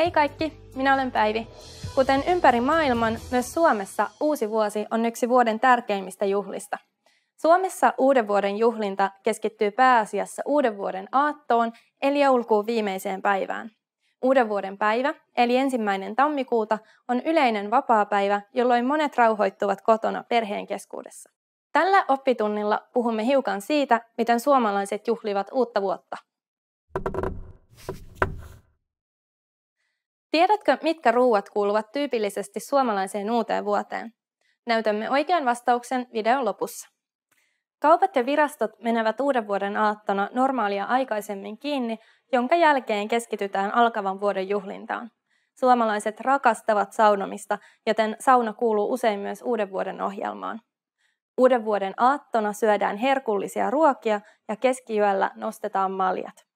Hei kaikki, minä olen Päivi. Kuten ympäri maailman, myös Suomessa uusi vuosi on yksi vuoden tärkeimmistä juhlista. Suomessa uuden vuoden juhlinta keskittyy pääasiassa uuden vuoden aattoon, eli joulukuun viimeiseen päivään. Uuden vuoden päivä, eli ensimmäinen tammikuuta, on yleinen vapaapäivä, jolloin monet rauhoittuvat kotona perheen keskuudessa. Tällä oppitunnilla puhumme hiukan siitä, miten suomalaiset juhlivat uutta vuotta. Tiedätkö, mitkä ruuat kuuluvat tyypillisesti suomalaiseen uuteen vuoteen? Näytämme oikean vastauksen videon lopussa. Kaupat ja virastot menevät uuden vuoden aattona normaalia aikaisemmin kiinni, jonka jälkeen keskitytään alkavan vuoden juhlintaan. Suomalaiset rakastavat saunomista, joten sauna kuuluu usein myös uuden vuoden ohjelmaan. Uuden vuoden aattona syödään herkullisia ruokia ja keskiyöllä nostetaan maljat.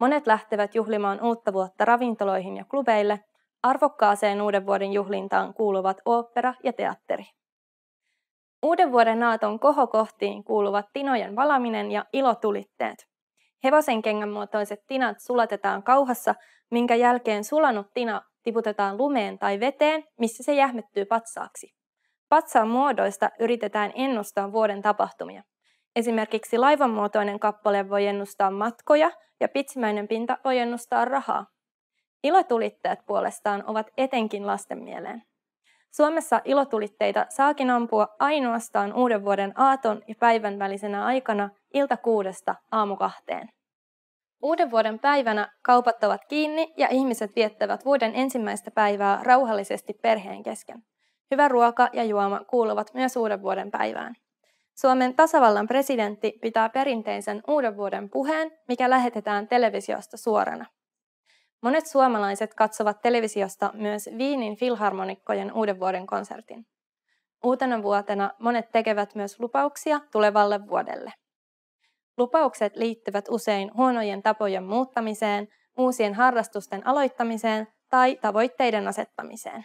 Monet lähtevät juhlimaan uutta vuotta ravintoloihin ja klubeille. Arvokkaaseen uuden vuoden juhlintaan kuuluvat ooppera ja teatteri. Uuden vuoden aaton kohokohtiin kuuluvat tinojen valaminen ja ilotulitteet. Hevosen kengän muotoiset tinat sulatetaan kauhassa, minkä jälkeen sulanut tina tiputetaan lumeen tai veteen, missä se jähmettyy patsaaksi. Patsaan muodoista yritetään ennustaa vuoden tapahtumia. Esimerkiksi laivanmuotoinen kappale voi ennustaa matkoja ja pitsimäinen pinta voi ennustaa rahaa. Ilotulitteet puolestaan ovat etenkin lasten mieleen. Suomessa ilotulitteita saakin ampua ainoastaan uuden vuoden aaton ja päivän välisenä aikana ilta kuudesta aamu kahteen. Uuden vuoden päivänä kaupat ovat kiinni ja ihmiset viettävät vuoden ensimmäistä päivää rauhallisesti perheen kesken. Hyvä ruoka ja juoma kuuluvat myös uuden vuoden päivään. Suomen tasavallan presidentti pitää perinteisen uuden vuoden puheen, mikä lähetetään televisiosta suorana. Monet suomalaiset katsovat televisiosta myös Viinin filharmonikkojen uuden vuoden konsertin. Uutena vuotena monet tekevät myös lupauksia tulevalle vuodelle. Lupaukset liittyvät usein huonojen tapojen muuttamiseen, uusien harrastusten aloittamiseen tai tavoitteiden asettamiseen.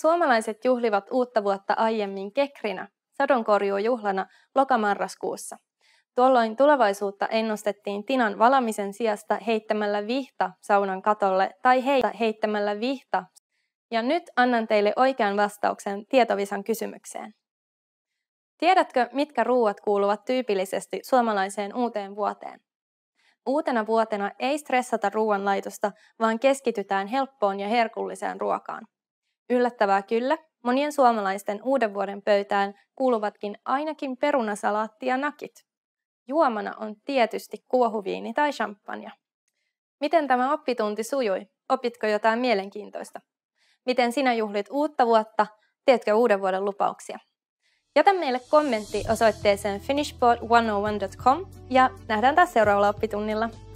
Suomalaiset juhlivat uutta vuotta aiemmin kekrinä, sadonkorjuujuhlana lokamarraskuussa. Tuolloin tulevaisuutta ennustettiin tinan valamisen sijasta heittämällä vihta saunan katolle tai heitä heittämällä vihta. Ja nyt annan teille oikean vastauksen tietovisan kysymykseen. Tiedätkö, mitkä ruuat kuuluvat tyypillisesti suomalaiseen uuteen vuoteen? Uutena vuotena ei stressata ruoanlaitosta, vaan keskitytään helppoon ja herkulliseen ruokaan. Yllättävää kyllä, monien suomalaisten uuden vuoden pöytään kuuluvatkin ainakin perunasalaatti ja nakit. Juomana on tietysti kuohuviini tai champagne. Miten tämä oppitunti sujui? Opitko jotain mielenkiintoista? Miten sinä juhlit uutta vuotta? Teetkö uuden vuoden lupauksia? Jätä meille kommentti osoitteeseen finishboard101.com ja nähdään taas seuraavalla oppitunnilla.